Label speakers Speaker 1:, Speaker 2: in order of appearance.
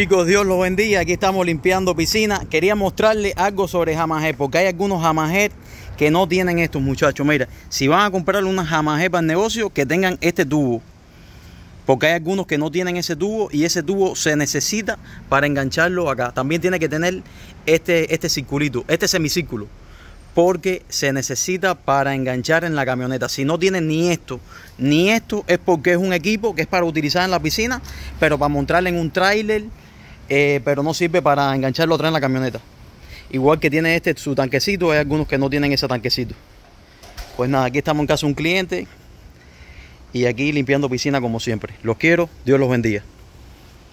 Speaker 1: Chicos, Dios los bendiga. Aquí estamos limpiando piscina. Quería mostrarles algo sobre jamajet, porque hay algunos jamajet que no tienen estos muchachos. Mira, si van a comprarle una jamajet para el negocio, que tengan este tubo. Porque hay algunos que no tienen ese tubo y ese tubo se necesita para engancharlo acá. También tiene que tener este, este circulito, este semicírculo. Porque se necesita para enganchar en la camioneta. Si no tienen ni esto, ni esto es porque es un equipo que es para utilizar en la piscina, pero para mostrarle en un tráiler eh, pero no sirve para engancharlo atrás en la camioneta. Igual que tiene este su tanquecito, hay algunos que no tienen ese tanquecito. Pues nada, aquí estamos en casa de un cliente y aquí limpiando piscina como siempre. Los quiero, Dios los bendiga.